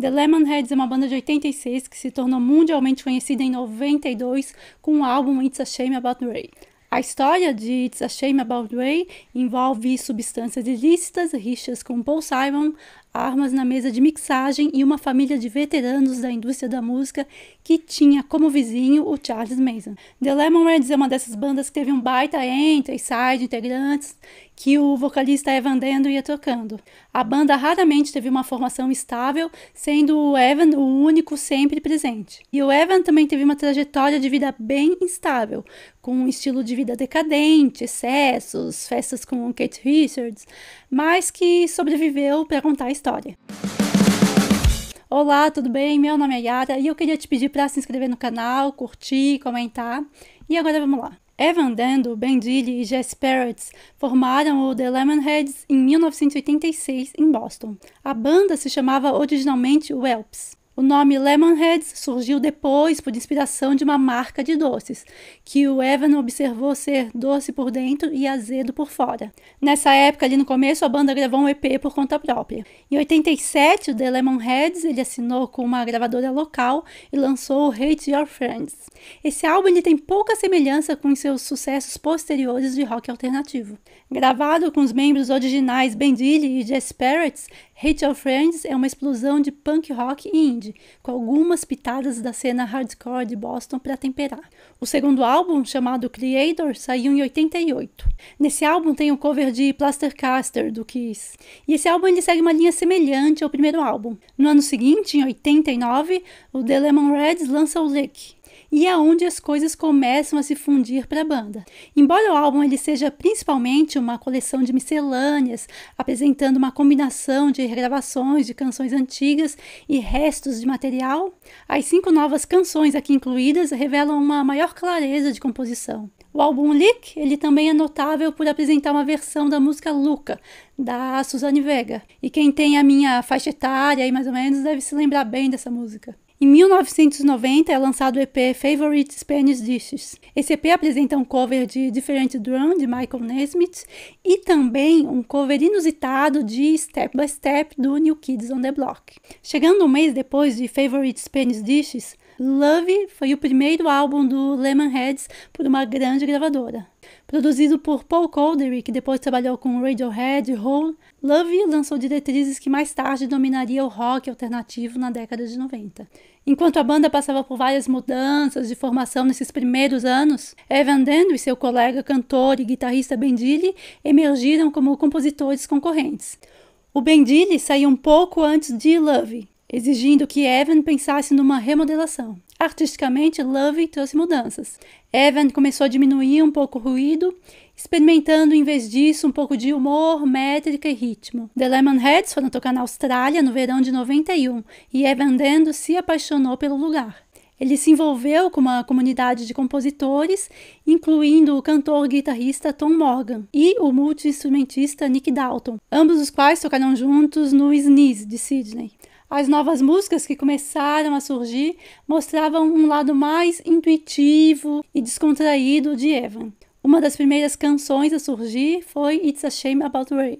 The Lemonheads é uma banda de 86 que se tornou mundialmente conhecida em 92 com o álbum It's a Shame About Ray. A história de It's a Shame About Ray envolve substâncias ilícitas, rixas com Paul Simon, armas na mesa de mixagem e uma família de veteranos da indústria da música que tinha como vizinho o Charles Mason. The Lemonheads é uma dessas bandas que teve um baita entre e sai de integrantes que o vocalista Evan Dando ia tocando. A banda raramente teve uma formação estável, sendo o Evan o único sempre presente. E o Evan também teve uma trajetória de vida bem instável, com um estilo de vida decadente, excessos, festas com Kate Richards, mas que sobreviveu para contar história. Olá, tudo bem? Meu nome é Yara e eu queria te pedir para se inscrever no canal, curtir, comentar. E agora vamos lá. Evan Dando, Ben Dilly e Jess Parrots formaram o The Lemonheads em 1986 em Boston. A banda se chamava originalmente Whelps. O nome Lemonheads surgiu depois por inspiração de uma marca de doces, que o Evan observou ser doce por dentro e azedo por fora. Nessa época, ali no começo, a banda gravou um EP por conta própria. Em 87, o The Lemonheads ele assinou com uma gravadora local e lançou Hate Your Friends. Esse álbum ele tem pouca semelhança com seus sucessos posteriores de rock alternativo. Gravado com os membros originais Ben Dilly e Jess Parrots, Rachel Friends é uma explosão de punk rock e indie, com algumas pitadas da cena hardcore de Boston para temperar. O segundo álbum, chamado Creator, saiu em 88. Nesse álbum tem o um cover de Plaster Caster do Kiss. E esse álbum ele segue uma linha semelhante ao primeiro álbum. No ano seguinte, em 89, o The Lemon Reds lança o Lick, e é onde as coisas começam a se fundir para a banda. Embora o álbum ele seja principalmente uma coleção de miscelâneas, apresentando uma combinação de regravações de canções antigas e restos de material, as cinco novas canções aqui incluídas revelam uma maior clareza de composição. O álbum Lick ele também é notável por apresentar uma versão da música Luca, da Suzane Vega. E quem tem a minha faixa etária aí mais ou menos deve se lembrar bem dessa música. Em 1990 é lançado o EP Favorite Spanish Dishes. Esse EP apresenta um cover de Different Drum de Michael Nesmith e também um cover inusitado de Step by Step do New Kids on the Block. Chegando um mês depois de Favorite Spanish Dishes, Love foi o primeiro álbum do Lemonheads por uma grande gravadora, Produzido por Paul Coldry, que depois trabalhou com Radiohead, Hole, Love lançou diretrizes que mais tarde dominaria o rock alternativo na década de 90. Enquanto a banda passava por várias mudanças de formação nesses primeiros anos, Evan Dando e seu colega cantor e guitarrista Ben Dilley emergiram como compositores concorrentes. O Ben Dilley saiu um pouco antes de Love exigindo que Evan pensasse numa remodelação. Artisticamente, Love trouxe mudanças. Evan começou a diminuir um pouco o ruído, experimentando em vez disso um pouco de humor, métrica e ritmo. The Lemonheads foram tocar na Austrália no verão de 91 e Evan Dando se apaixonou pelo lugar. Ele se envolveu com uma comunidade de compositores, incluindo o cantor-guitarrista Tom Morgan e o multi-instrumentista Nick Dalton, ambos os quais tocaram juntos no Sneeze de Sydney. As novas músicas que começaram a surgir mostravam um lado mais intuitivo e descontraído de Evan. Uma das primeiras canções a surgir foi It's a Shame About Ray,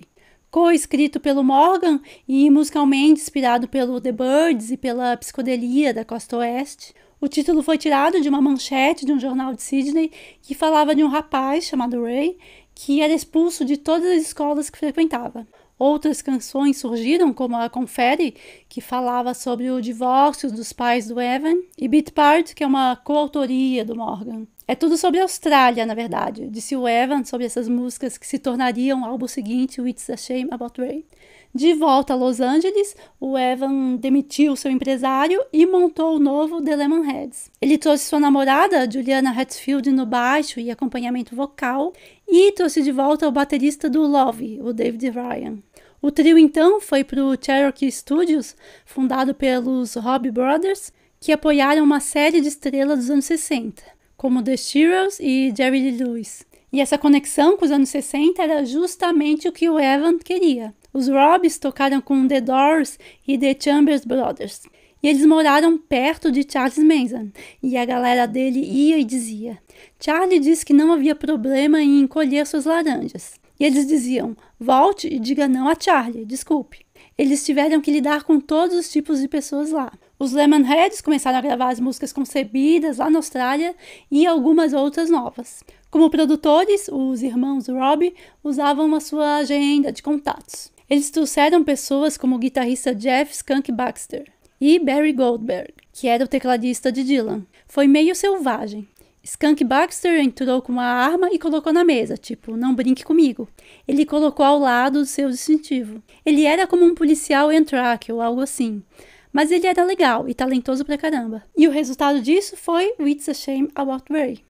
co-escrito pelo Morgan e musicalmente inspirado pelo The Birds e pela psicodelia da costa oeste. O título foi tirado de uma manchete de um jornal de Sydney que falava de um rapaz chamado Ray que era expulso de todas as escolas que frequentava. Outras canções surgiram, como a Confere, que falava sobre o divórcio dos pais do Evan, e Beat Part, que é uma coautoria do Morgan. É tudo sobre a Austrália, na verdade, disse o Evan sobre essas músicas que se tornariam o álbum seguinte, It's a Shame About Ray. De volta a Los Angeles, o Evan demitiu seu empresário e montou o novo The Lemon Heads. Ele trouxe sua namorada, Juliana Hatfield, no baixo e acompanhamento vocal, e trouxe de volta o baterista do Love, o David Ryan. O trio então foi para o Cherokee Studios, fundado pelos Robb Brothers, que apoiaram uma série de estrelas dos anos 60, como The Shearers e Jerry Lee Lewis. E essa conexão com os anos 60 era justamente o que o Evan queria. Os Robbs tocaram com The Doors e The Chambers Brothers. E eles moraram perto de Charles Manson. E a galera dele ia e dizia: Charlie disse que não havia problema em encolher suas laranjas. E eles diziam: volte e diga não a Charlie, desculpe. Eles tiveram que lidar com todos os tipos de pessoas lá. Os Lemonheads começaram a gravar as músicas concebidas lá na Austrália e algumas outras novas. Como produtores, os irmãos Rob usavam a sua agenda de contatos. Eles trouxeram pessoas como o guitarrista Jeff Skunk Baxter e Barry Goldberg, que era o tecladista de Dylan. Foi meio selvagem. Skunk Baxter entrou com uma arma e colocou na mesa, tipo, não brinque comigo. Ele colocou ao lado do seu distintivo. Ele era como um policial Entrak ou algo assim. Mas ele era legal e talentoso pra caramba. E o resultado disso foi It's a Shame About Ray.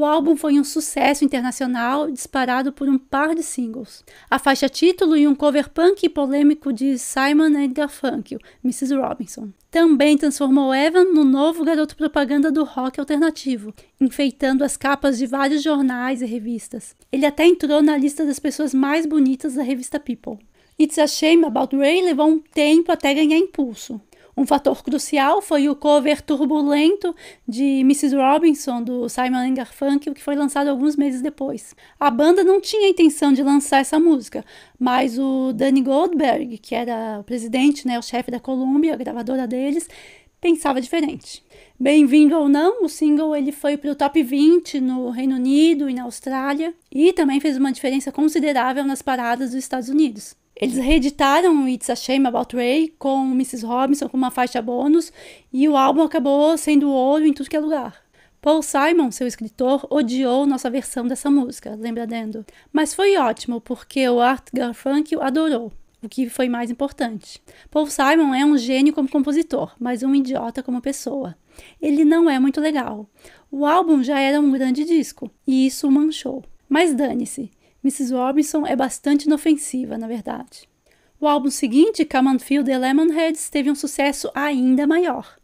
O álbum foi um sucesso internacional, disparado por um par de singles. A faixa título e um cover punk polêmico de Simon and Garfunkel, Mrs. Robinson. Também transformou Evan no novo garoto propaganda do rock alternativo, enfeitando as capas de vários jornais e revistas. Ele até entrou na lista das pessoas mais bonitas da revista People. It's a Shame About Ray levou um tempo até ganhar impulso, um fator crucial foi o cover turbulento de Mrs. Robinson, do Simon Garfunkel, que foi lançado alguns meses depois. A banda não tinha intenção de lançar essa música, mas o Danny Goldberg, que era o presidente, né, o chefe da Columbia, a gravadora deles, pensava diferente. Bem-vindo ou não, o single ele foi para o top 20 no Reino Unido e na Austrália e também fez uma diferença considerável nas paradas dos Estados Unidos. Eles reeditaram It's a Shame About Ray com Mrs. Robinson com uma faixa bônus e o álbum acabou sendo ouro em tudo que é lugar. Paul Simon, seu escritor, odiou nossa versão dessa música, lembra Dendo? Mas foi ótimo, porque o Art Garfunkel adorou, o que foi mais importante. Paul Simon é um gênio como compositor, mas um idiota como pessoa. Ele não é muito legal. O álbum já era um grande disco, e isso o manchou. Mas dane-se, Mrs. Robinson é bastante inofensiva, na verdade. O álbum seguinte, Come and Feel the Lemonheads, teve um sucesso ainda maior,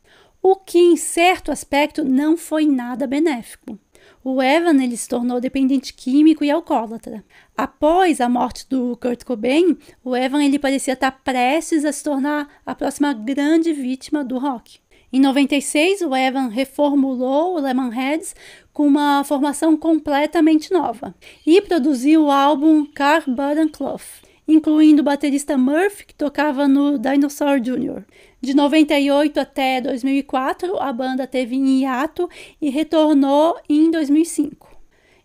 o que em certo aspecto não foi nada benéfico. O Evan ele se tornou dependente químico e alcoólatra. Após a morte do Kurt Cobain, o Evan ele parecia estar prestes a se tornar a próxima grande vítima do rock. Em 96, o Evan reformulou o Lemonheads com uma formação completamente nova e produziu o álbum Car Button Cloth, incluindo o baterista Murphy, que tocava no Dinosaur Jr. De 98 até 2004, a banda teve em hiato e retornou em 2005.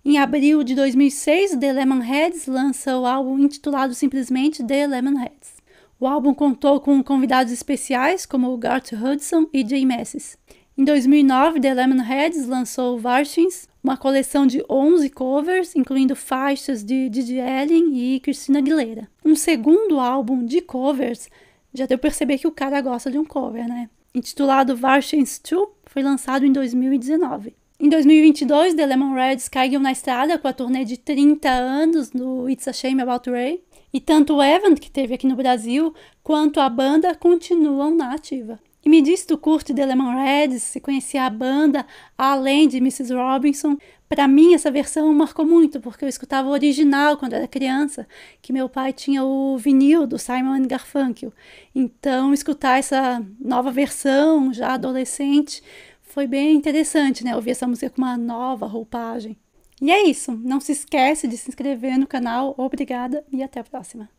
Em abril de 2006, The Lemonheads lança o álbum intitulado simplesmente The Lemonheads. O álbum contou com convidados especiais como Garth Hudson e Jay Messis. Em 2009, The Lemonheads lançou Varchings, uma coleção de 11 covers, incluindo faixas de Didi Ellen e Christina Aguilera. Um segundo álbum de covers, já deu para perceber que o cara gosta de um cover, né? Intitulado Varchings 2, foi lançado em 2019. Em 2022, The Lemonheads caíram na estrada com a turnê de 30 anos no It's a Shame About Ray. E tanto o Evan, que teve aqui no Brasil, quanto a banda continuam na ativa. E me disse do tu curte The Lemon Reds, se conhecia a banda, além de Mrs. Robinson. Para mim, essa versão marcou muito, porque eu escutava o original quando era criança, que meu pai tinha o vinil do Simon Garfunkel. Então, escutar essa nova versão, já adolescente, foi bem interessante, né? Ouvir essa música com uma nova roupagem. E é isso. Não se esquece de se inscrever no canal. Obrigada e até a próxima.